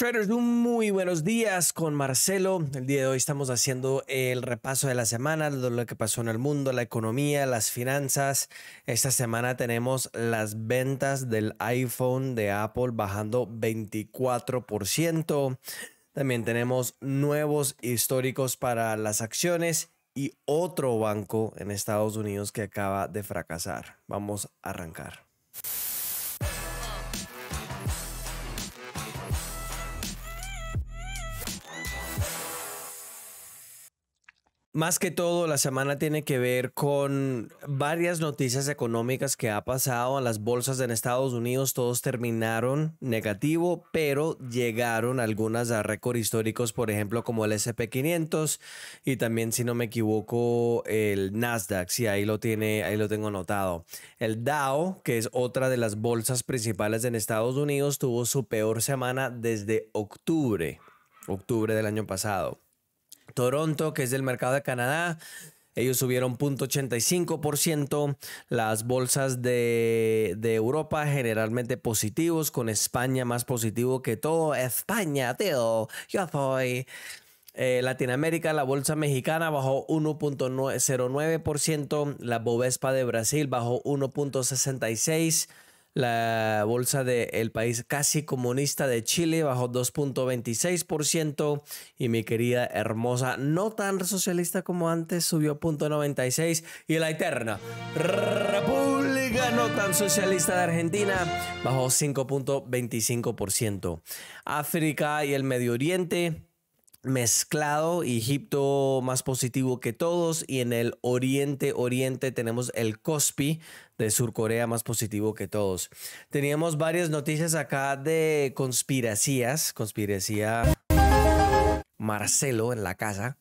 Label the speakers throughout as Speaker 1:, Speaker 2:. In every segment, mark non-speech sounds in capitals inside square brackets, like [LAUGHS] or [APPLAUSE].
Speaker 1: Traders, muy buenos días con Marcelo. El día de hoy estamos haciendo el repaso de la semana, lo que pasó en el mundo, la economía, las finanzas. Esta semana tenemos las ventas del iPhone de Apple bajando 24%. También tenemos nuevos históricos para las acciones y otro banco en Estados Unidos que acaba de fracasar. Vamos a arrancar. más que todo, la semana tiene que ver con varias noticias económicas que ha pasado a las bolsas en Estados Unidos. Todos terminaron negativo, pero llegaron algunas a récord históricos, por ejemplo, como el SP500 y también, si no me equivoco, el Nasdaq. si ahí lo, tiene, ahí lo tengo anotado. El Dow, que es otra de las bolsas principales en Estados Unidos, tuvo su peor semana desde octubre, octubre del año pasado. Toronto, que es del mercado de Canadá, ellos subieron 0.85%. Las bolsas de, Europa generalmente positivos, con España más positivo que todo. España, tío, yo soy. Eh, Latinoamérica, la bolsa mexicana bajó 1.09%, la Bovespa de Brasil bajó 1.66%, la bolsa del país casi comunista de Chile bajó 2.26% y mi querida hermosa, no tan socialista como antes, subió 0.96% y la eterna República no tan socialista de Argentina bajó 5.25%. África y el Medio Oriente mezclado, Egipto más positivo que todos y en el oriente, oriente tenemos el COSPI de Sur Corea más positivo que todos. Teníamos varias noticias acá de conspiracías, conspiracía Marcelo en la casa.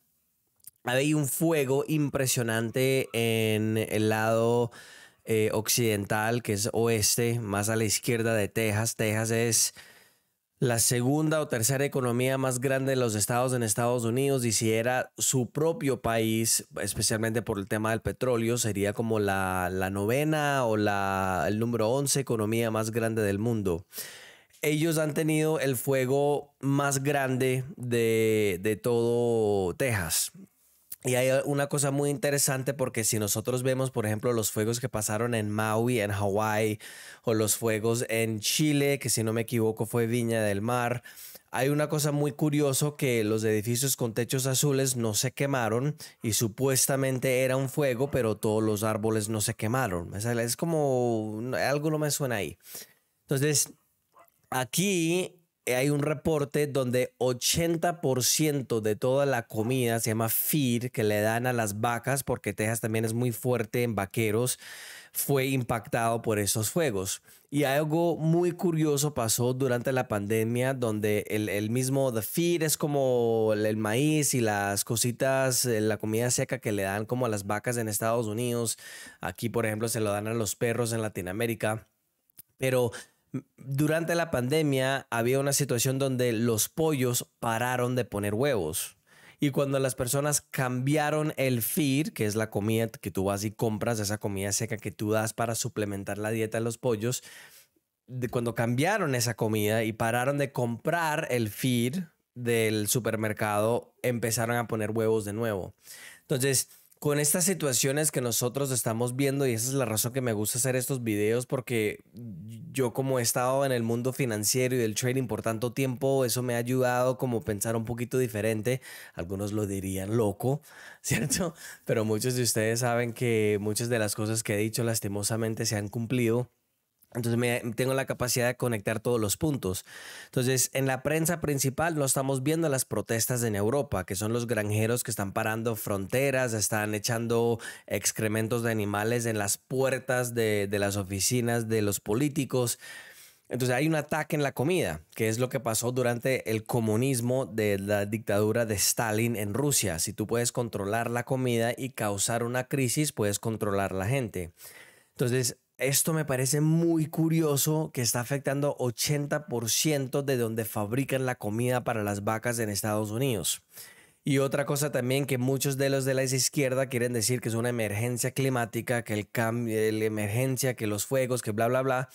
Speaker 1: Había un fuego impresionante en el lado eh, occidental, que es oeste, más a la izquierda de Texas. Texas es la segunda o tercera economía más grande de los estados en Estados Unidos y si era su propio país, especialmente por el tema del petróleo, sería como la, novena o la, el número 11 economía más grande del mundo. Ellos han tenido el fuego más grande de todo Texas, y hay eh, una cosa muy interesante porque si nosotros vemos, por ejemplo, los fuegos que pasaron en Maui, en Hawái, o los fuegos en Chile, que si no me equivoco fue Viña del Mar, hay una cosa muy curiosa que los edificios con techos azules no se quemaron y supuestamente era un fuego, pero todos los árboles no se quemaron. es como algo no me suena ahí. Entonces, aquí eh, hay un reporte donde 80% de toda la comida se llama feed que le dan a las vacas, porque Texas también es muy fuerte en vaqueros, fue impactado por esos fuegos. Y algo muy curioso pasó durante la pandemia, donde el, mismo the feed es como el, maíz y las cositas, eh, la comida seca que le dan como a las vacas en Estados Unidos. Aquí, por ejemplo, se lo dan a los perros en Latinoamérica. Pero durante la pandemia había una situación donde los pollos pararon de poner huevos. Y cuando las personas cambiaron el feed, que es la comida que tú vas y compras, esa comida seca que tú das para suplementar la dieta de los pollos, de cuando cambiaron esa comida y pararon de comprar el feed del supermercado, empezaron a poner huevos de nuevo. Entonces, con estas situaciones que nosotros estamos viendo y esa es la razón que me gusta hacer estos videos porque yo como he estado en el mundo financiero y del trading por tanto tiempo, eso me ha ayudado como pensar un poquito diferente. Algunos lo dirían loco, [LAUGHS] ¿cierto? Pero muchos de ustedes saben que muchas de las cosas que he dicho lastimosamente se han cumplido entonces tengo la capacidad de conectar todos los puntos. Entonces en la prensa principal no estamos viendo las protestas en Europa, que son los granjeros que están parando fronteras, están echando excrementos de animales en las puertas de, de las oficinas de los políticos. Entonces hay un ataque en la comida, que es lo que pasó durante el comunismo de la dictadura de Stalin en Rusia. Si tú puedes controlar la comida y causar una crisis, puedes controlar la gente. Entonces esto me parece muy curioso que está afectando 80% de donde fabrican la comida para las vacas en Estados Unidos. Y otra cosa también que muchos de los de la izquierda quieren decir que es una emergencia climática, que el cambio, la emergencia, que los fuegos, que bla, bla, bla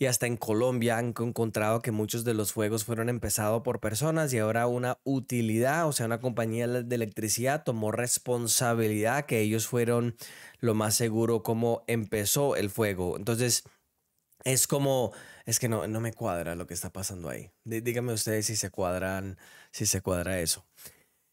Speaker 1: y hasta en Colombia han encontrado que muchos de los fuegos fueron empezados por personas y ahora una utilidad, o sea, una compañía de electricidad tomó responsabilidad que ellos fueron lo más seguro como empezó el fuego. Entonces, es como, es que no, no me cuadra lo que está pasando ahí. díganme ustedes si se cuadran, si se cuadra eso.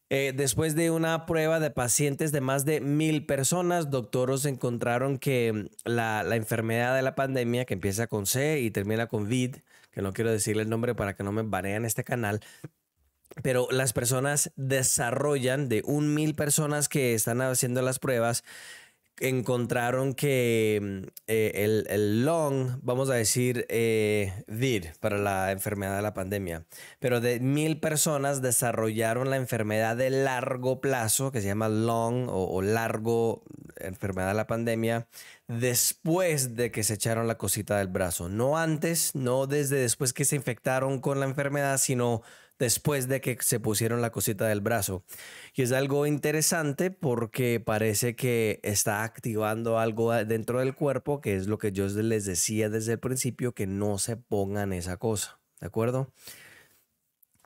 Speaker 1: Eh, después de una prueba de pacientes de más de mil personas, doctoros encontraron que mm, la, enfermedad de la pandemia, que empieza con C y termina con VID, que no quiero decirle el nombre para que no me en este canal, pero las personas desarrollan de un mil personas que están haciendo las pruebas, encontraron que mm, eh, el, long, vamos a decir, eh, para la enfermedad de la pandemia, pero de mil personas desarrollaron la enfermedad de largo plazo, que se llama long o, o largo enfermedad de la pandemia, después de que se echaron la cosita del brazo. No antes, no desde después que se infectaron con la enfermedad, sino después de que se pusieron la cosita del brazo. Y es algo interesante porque parece que está activando algo dentro del cuerpo, que es lo que yo les decía desde el principio, que no se pongan esa cosa, ¿de acuerdo?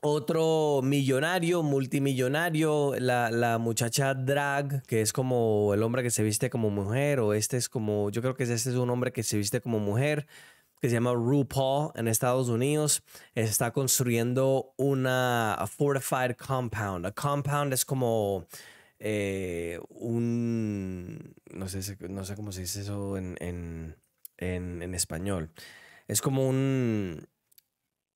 Speaker 1: Otro millonario, multimillonario, la, la muchacha drag, que es como el hombre que se viste como mujer, o este es como, yo creo que este es un hombre que se viste como mujer que se llama RuPaul en Estados Unidos. Eh, está construyendo una fortified compound. A compound es como eh, un. No sé, no sé cómo se dice eso en, en español. Es como un.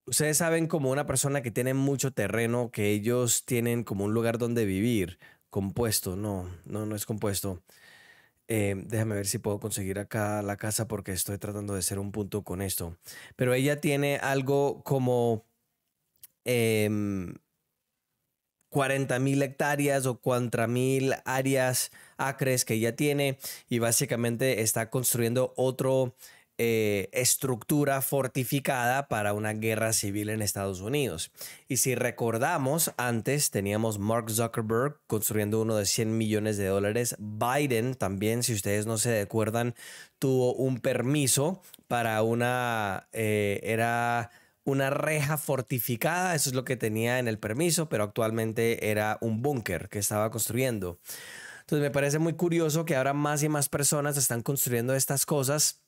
Speaker 1: Ustedes saben como una persona que tiene mucho terreno, que ellos tienen como un lugar donde vivir, compuesto, no, no, no es compuesto. Em, déjame ver si puedo conseguir acá la casa porque estoy tratando de hacer un punto con esto. Pero ella tiene algo como 40 em, mil hectáreas o 40 mil áreas acres que ella tiene y básicamente está construyendo otro eh, estructura fortificada para una guerra civil en Estados Unidos. Y si recordamos, antes teníamos Mark Zuckerberg construyendo uno de 100 millones de dólares. Biden también, si ustedes no se acuerdan, tuvo un permiso para una... Eh, era una reja fortificada, eso es lo que tenía en el permiso, pero actualmente era un búnker que estaba construyendo. Entonces me parece muy curioso que ahora más y más personas están construyendo estas cosas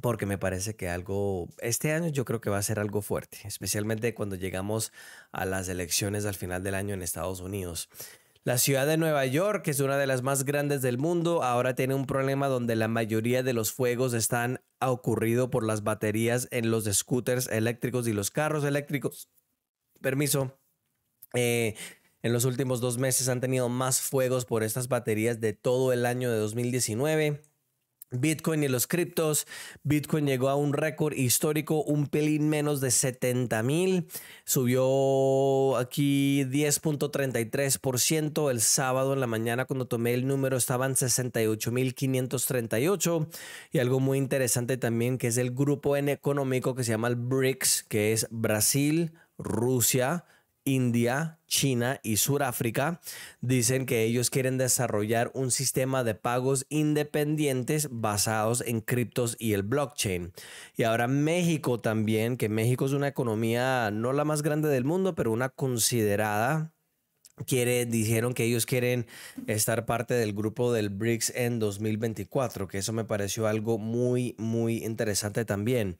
Speaker 1: porque me parece que algo, este año yo creo que va a ser algo fuerte, especialmente cuando llegamos a las elecciones al final del año en Estados Unidos. La ciudad de Nueva York, que es una de las más grandes del mundo, ahora tiene un problema donde la mayoría de los fuegos están ocurrido por las baterías en los scooters eléctricos y los carros eléctricos. Permiso. Eh, en los últimos dos meses han tenido más fuegos por estas baterías de todo el año de 2019. Bitcoin y los criptos. Bitcoin llegó a un récord histórico, un pelín menos de 70 mil. Subió aquí 10.33%. El sábado en la mañana cuando tomé el número estaban 68.538. Y algo muy interesante también que es el grupo en económico que se llama el BRICS, que es Brasil, Rusia, India, China y Sudáfrica dicen que ellos quieren desarrollar un sistema de pagos independientes basados en criptos y el blockchain. Y ahora México también, que México es una economía no la más grande del mundo, pero una considerada dijeron que ellos quieren estar parte del grupo del BRICS en 2024, que eso me pareció algo muy, muy interesante también.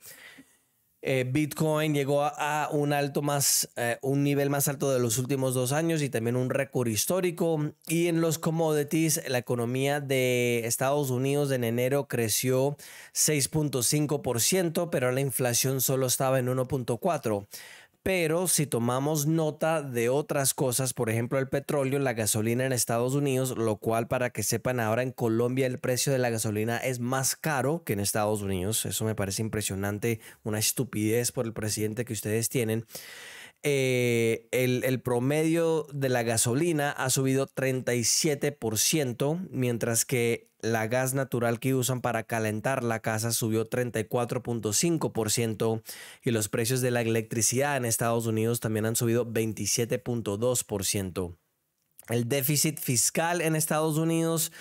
Speaker 1: Eh, Bitcoin llegó a, un alto más, eh, un nivel más alto de los últimos dos años y también un récord histórico. Y en los commodities, la economía de Estados Unidos en enero creció 6.5%, pero la inflación solo estaba en 1.4%. Pero si tomamos nota de otras cosas, por ejemplo el petróleo, la gasolina en Estados Unidos, lo cual para que sepan ahora en Colombia el precio de la gasolina es más caro que en Estados Unidos. Eso me parece impresionante, una estupidez por el presidente que ustedes tienen. Eh, el, el, promedio de la gasolina ha subido 37%, mientras que la gas natural que usan para calentar la casa subió 34.5% y los precios de la electricidad en Estados Unidos también han subido 27.2%. El déficit fiscal en Estados Unidos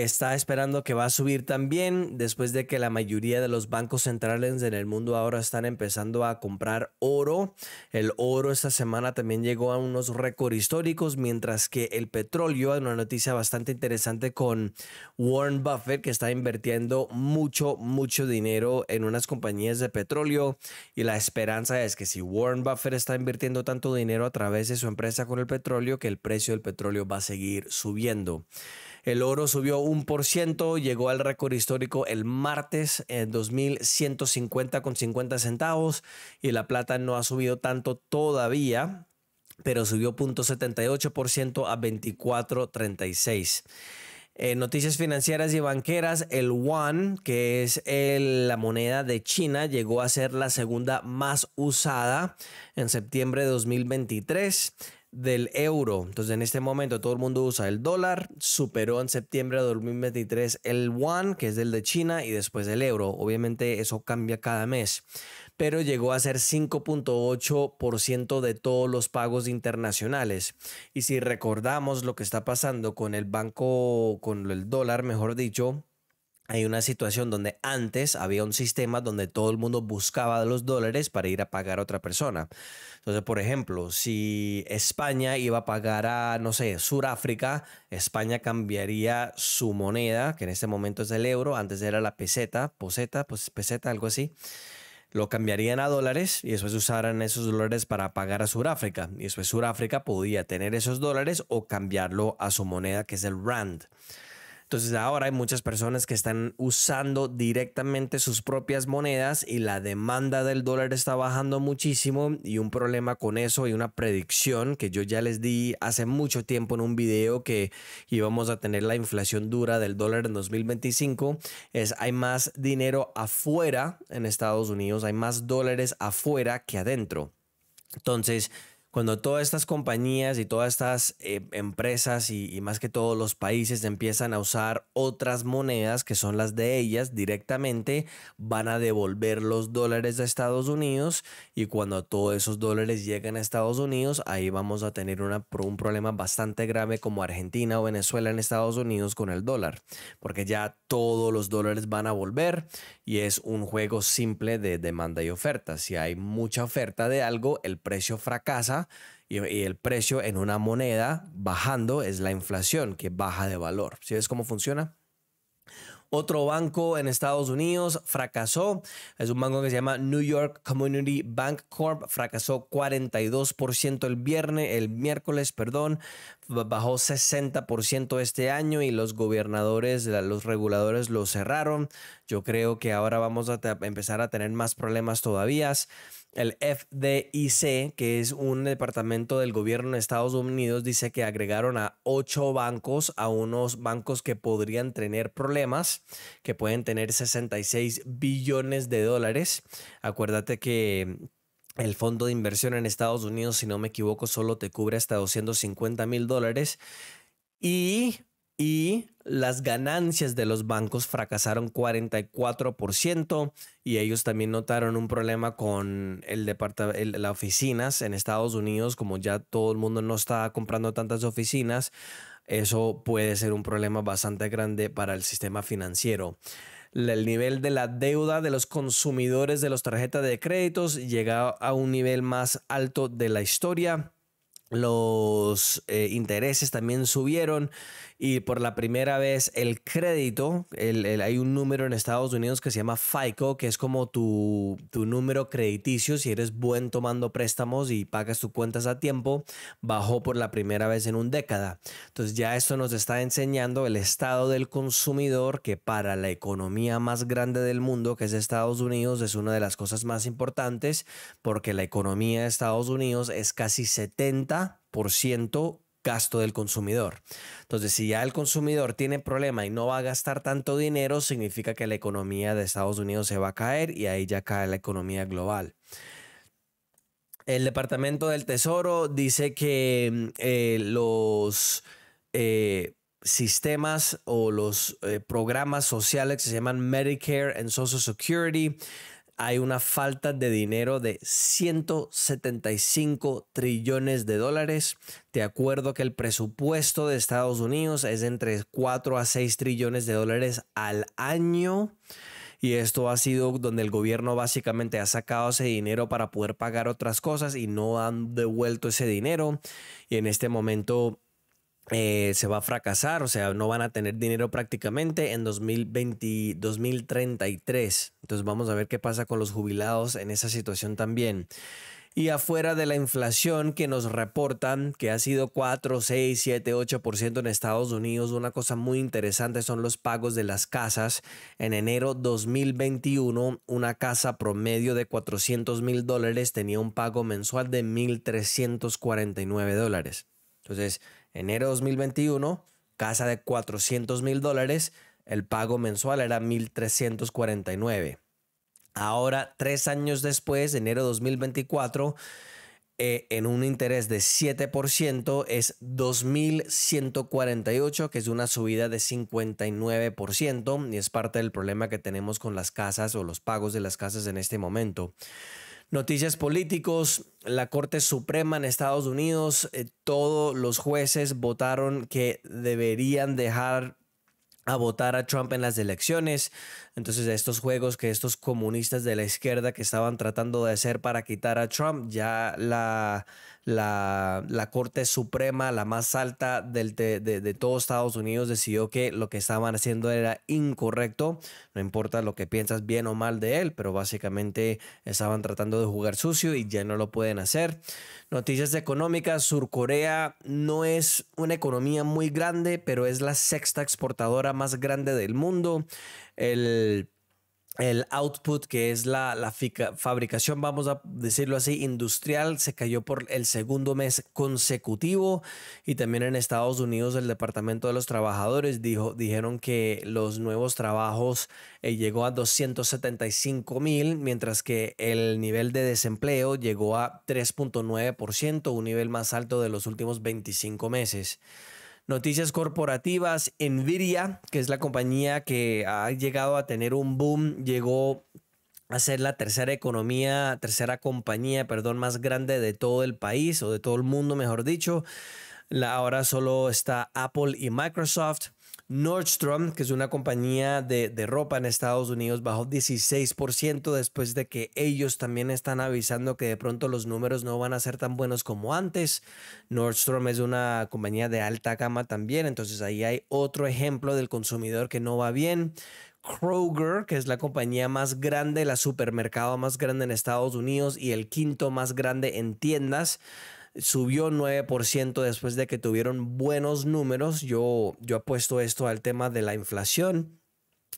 Speaker 1: está esperando que va a subir también después de que la mayoría de los bancos centrales en el mundo ahora están empezando a comprar oro. El oro esta semana también llegó a unos récords históricos, mientras que el petróleo, una noticia bastante interesante con Warren Buffett, que está invirtiendo mucho, mucho dinero en unas compañías de petróleo. Y la esperanza es que si Warren Buffett está invirtiendo tanto dinero a través de su empresa con el petróleo, que el precio del petróleo va a seguir subiendo. El oro subió un por ciento, llegó al récord histórico el martes en 2150 con 50 centavos y la plata no ha subido tanto todavía, pero subió 0.78% a 24.36. En noticias financieras y banqueras, el yuan, que es la moneda de China, llegó a ser la segunda más usada en septiembre de 2023 del euro. Entonces, en este momento todo el mundo usa el dólar. Superó en septiembre de 2023 el yuan, que es el de China, y después el euro. Obviamente eso cambia cada mes. Pero llegó a ser 5.8% de todos los pagos internacionales. Y si recordamos lo que está pasando con el banco, con el dólar, mejor dicho, hay una situación donde antes había un sistema donde todo el mundo buscaba los dólares para ir a pagar a otra persona. Entonces, por ejemplo, si España iba a pagar a, no sé, Suráfrica, España cambiaría su moneda, que en este momento es el euro, antes era la peseta, poseta, pues peseta, algo así. Lo cambiarían a dólares y después usaran esos dólares para pagar a Suráfrica. Y después Suráfrica podía tener esos dólares o cambiarlo a su moneda, que es el RAND. Entonces ahora hay muchas personas que están usando directamente sus propias monedas y la demanda del dólar está bajando muchísimo y un problema con eso y una predicción que yo ya les di hace mucho tiempo en un video que íbamos a tener la inflación dura del dólar en 2025 es hay más dinero afuera en Estados Unidos, hay más dólares afuera que adentro. Entonces, cuando todas estas compañías y todas estas eh, empresas y, más que todos los países empiezan a usar otras monedas que son las de ellas directamente, van a devolver los dólares de Estados Unidos y cuando todos esos dólares lleguen a Estados Unidos, ahí vamos a tener un problema bastante grave como Argentina o Venezuela en Estados Unidos con el dólar, porque ya todos los dólares van a volver y es un juego simple de demanda y oferta. Si hay mucha oferta de algo, el precio fracasa y, y, el precio en una moneda bajando es la inflación que baja de valor. ¿Sí ves cómo funciona? Otro banco en Estados Unidos fracasó. Es un banco que se llama New York Community Bank Corp. Fracasó 42% el viernes, el miércoles, perdón. Bajó 60% este año y los gobernadores, los reguladores lo cerraron. Yo creo que ahora vamos a empezar a tener más problemas todavía. El FDIC, que es un departamento del gobierno de Estados Unidos, dice que agregaron a ocho bancos a unos bancos que podrían tener problemas, que pueden tener 66 billones de dólares. Acuérdate que el fondo de inversión en Estados Unidos, si no me equivoco, solo te cubre hasta 250 mil dólares. Y y las ganancias de los bancos fracasaron 44% y ellos también notaron un problema con el departamento, las oficinas en Estados Unidos, como ya todo el mundo no está comprando tantas oficinas, eso puede ser un problema bastante grande para el sistema financiero. El nivel de la deuda de los consumidores de las tarjetas de créditos llega a un nivel más alto de la historia los eh, intereses también subieron y por la primera vez el crédito, hay un número en Estados Unidos que se llama FICO, que es como tu, tu número crediticio, si eres buen tomando préstamos y pagas tus cuentas a tiempo, bajó por la primera vez en un década. Entonces ya esto nos está enseñando el estado del consumidor que para la economía más grande del mundo, que es Estados Unidos, es una de las cosas más importantes porque la economía de Estados Unidos es casi 70 ciento gasto del consumidor. Entonces, si ya el consumidor tiene problema y no va a gastar tanto dinero, significa que la economía de Estados Unidos se va a caer y ahí ya cae la economía global. El Departamento del Tesoro dice que mm, eh, los eh, sistemas o los eh, programas sociales que se llaman Medicare and Social Security hay una falta de dinero de 175 trillones de dólares. Te acuerdo que el presupuesto de Estados Unidos es entre 4 a 6 trillones de dólares al año. Y esto ha sido donde el gobierno básicamente ha sacado ese dinero para poder pagar otras cosas y no han devuelto ese dinero. Y en este momento eh, se va a fracasar, o sea, no van a tener dinero prácticamente en 2020, 2033. Entonces vamos a ver qué pasa con los jubilados en esa situación también. Y afuera de la inflación que nos reportan, que ha sido 4, 6, 7, 8% en Estados Unidos, una cosa muy interesante son los pagos de las casas. En enero 2021, una casa promedio de 400 mil dólares tenía un pago mensual de 1.349 dólares. Entonces, Enero 2021, casa de 400 mil dólares, el pago mensual era 1.349. Ahora, tres años después, enero 2024, eh, en un interés de 7% es 2.148, que es una subida de 59% y es parte del problema que tenemos con las casas o los pagos de las casas en este momento. Noticias políticos, la Corte Suprema en Estados Unidos, eh, todos los jueces votaron que deberían dejar a votar a Trump en las elecciones. Entonces estos juegos que estos comunistas de la izquierda que estaban tratando de hacer para quitar a Trump, ya la, la, la Corte Suprema, la más alta del, de, de todos Estados Unidos, decidió que lo que estaban haciendo era incorrecto. No importa lo que piensas bien o mal de él, pero básicamente estaban tratando de jugar sucio y ya no lo pueden hacer. Noticias económicas, Surcorea no es una economía muy grande, pero es la sexta exportadora más grande del mundo. El el output, que es la, fabricación, vamos a decirlo así, industrial, se cayó por el segundo mes consecutivo. Y también en Estados Unidos el Departamento de los Trabajadores dijo, dijeron que los nuevos trabajos eh, llegó a 275 mil, mientras que el nivel de desempleo llegó a 3.9%, un nivel más alto de los últimos 25 meses. Noticias corporativas, Nvidia, que es la compañía que ha llegado a tener un boom, llegó a ser la tercera economía, tercera compañía, perdón, más grande de todo el país o de todo el mundo, mejor dicho. ahora solo está Apple y Microsoft. Nordstrom, que es una compañía de, ropa en Estados Unidos, bajó 16% después de que ellos también están avisando que de pronto los números no van a ser tan buenos como antes. Nordstrom es una compañía de alta gama también, entonces ahí hay otro ejemplo del consumidor que no va bien. Kroger, que es la compañía más grande, la supermercado más grande en Estados Unidos y el quinto más grande en tiendas subió 9% después de que tuvieron buenos números. Yo, yo apuesto esto al tema de la inflación.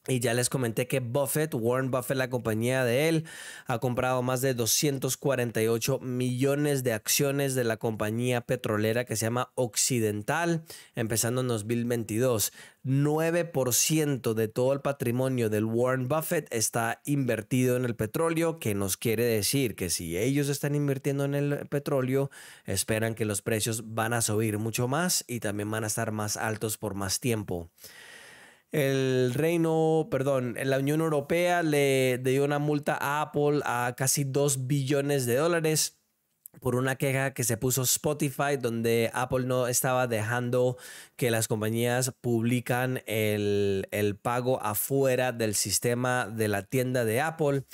Speaker 1: Y ya les comenté que Buffett, Warren Buffett, la compañía de él, ha comprado más de 248 millones de acciones de la compañía petrolera que se llama Occidental, empezando en 2022. 9% de todo el patrimonio del Warren Buffett está invertido en el petróleo, que nos quiere decir que si ellos están invirtiendo en el petróleo, esperan que los precios van a subir mucho más y también van a estar más altos por más tiempo el reino, perdón, la Unión Europea le dio una multa a Apple a casi 2 billones de dólares por una queja que se puso Spotify, donde Apple no estaba dejando que las compañías publican el, el, pago afuera del sistema de la tienda de Apple.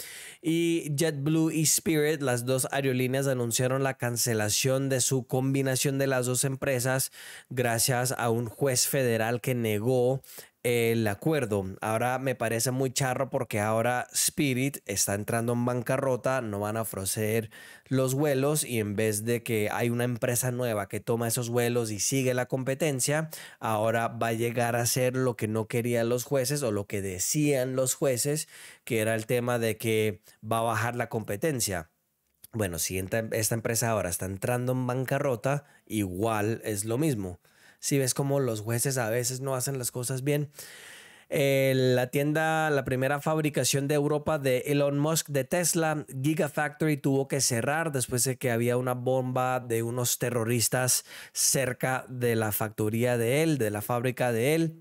Speaker 1: Y JetBlue y Spirit, las dos aerolíneas, anunciaron la cancelación de su combinación de las dos empresas gracias a un juez federal que negó el acuerdo. Ahora me parece muy charro porque ahora Spirit está entrando en bancarrota, no van a ofrecer los vuelos y en vez de que hay una empresa nueva que toma esos vuelos y sigue la competencia, ahora va a llegar a ser lo que no querían los jueces o lo que decían los jueces, que era el tema de que va a bajar la competencia. Bueno, si esta empresa ahora está entrando en bancarrota, igual es lo mismo si ves cómo los jueces a veces no hacen las cosas bien. Eh, la tienda, la primera fabricación de Europa de Elon Musk de Tesla, Gigafactory, tuvo que cerrar después de que había una bomba de unos terroristas cerca de la factoría de él, de la fábrica de él.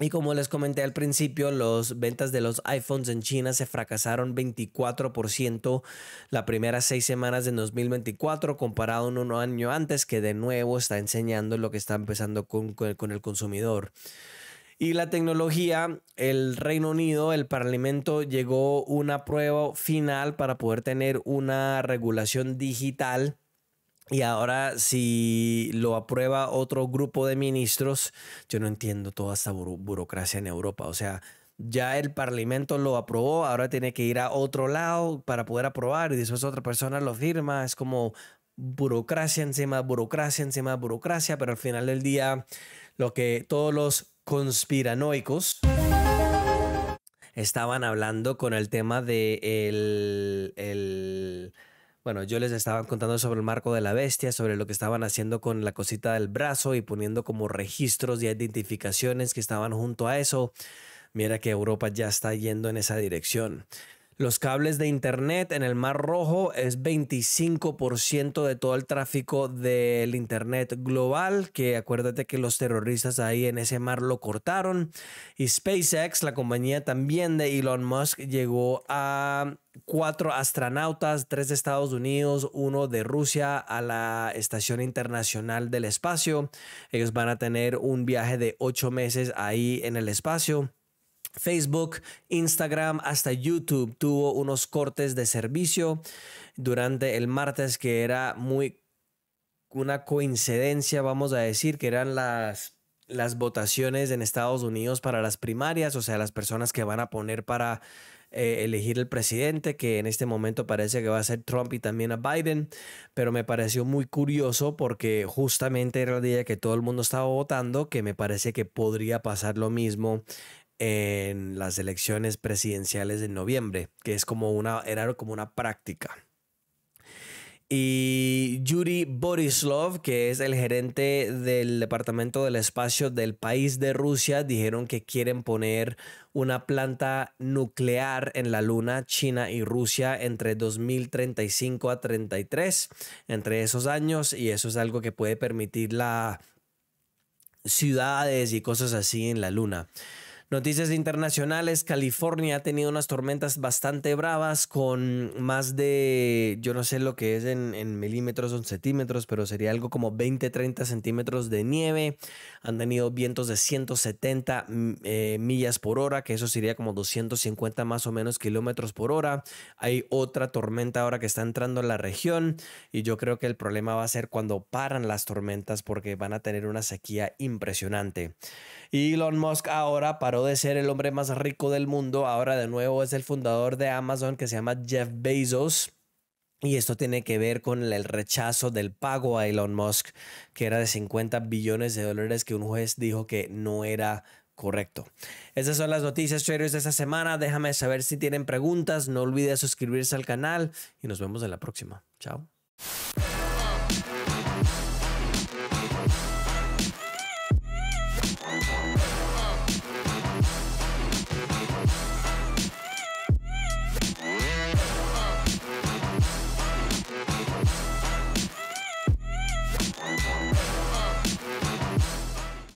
Speaker 1: Y como les comenté al principio, las ventas de los iPhones en China se fracasaron 24% las primeras seis semanas de 2024, comparado con un año antes, que de nuevo está enseñando lo que está empezando con, el consumidor. Y la tecnología, el Reino Unido, el Parlamento llegó una prueba final para poder tener una regulación digital y ahora si lo aprueba otro grupo de ministros, yo no entiendo toda esta burocracia en Europa. O sea, ya el Parlamento lo aprobó, ahora tiene que ir a otro lado para poder aprobar y después otra persona lo firma. Es como burocracia encima, burocracia encima, burocracia, pero al final del día lo que todos los conspiranoicos estaban hablando con el tema de el bueno, yo les estaba contando sobre el marco de la bestia, sobre lo que estaban haciendo con la cosita del brazo y poniendo como registros y identificaciones que estaban junto a eso. Mira que Europa ya está yendo en esa dirección. Los cables de Internet en el Mar Rojo es 25% de todo el tráfico del Internet global, que acuérdate que los terroristas ahí en ese mar lo cortaron. Y SpaceX, la compañía también de Elon Musk, llegó a cuatro astronautas, tres de Estados Unidos, uno de Rusia, a la Estación Internacional del Espacio. Ellos van a tener un viaje de ocho meses ahí en el espacio. Facebook, Instagram, hasta YouTube tuvo unos cortes de servicio durante el martes que era muy una coincidencia, vamos a decir, que eran las las votaciones en Estados Unidos para las primarias, o sea, las personas que van a poner para eh, elegir el presidente, que en este momento parece que va a ser Trump y también a Biden, pero me pareció muy curioso porque justamente era el día que todo el mundo estaba votando, que me parece que podría pasar lo mismo en las elecciones presidenciales de noviembre, que es como una, era como una práctica. Y Yuri Borislov, que es el gerente del Departamento del Espacio del país de Rusia, dijeron que quieren poner una planta nuclear en la Luna, China y Rusia entre 2035 a 33, entre esos años, y eso es algo que puede permitir las ciudades y cosas así en la Luna. Noticias internacionales, California ha tenido unas tormentas bastante bravas con más de, yo no sé lo que es en, milímetros o centímetros, pero sería algo como 20, 30 centímetros de nieve. Han tenido vientos de 170 mm, eh, millas por hora, que eso sería como 250 más o menos kilómetros por hora. Hay otra tormenta ahora que está entrando en la región y yo creo que el problema va a ser cuando paran las tormentas porque van a tener una sequía impresionante. Elon Musk ahora paró de ser el hombre más rico del mundo, ahora de nuevo es el fundador de Amazon que se llama Jeff Bezos. Y esto tiene que ver con el rechazo del pago a Elon Musk, que era de 50 billones de dólares que un juez dijo que no era correcto. Esas son las noticias traders de esta semana. Déjame saber si tienen preguntas. No olvides suscribirse al canal y nos vemos en la próxima. Chao.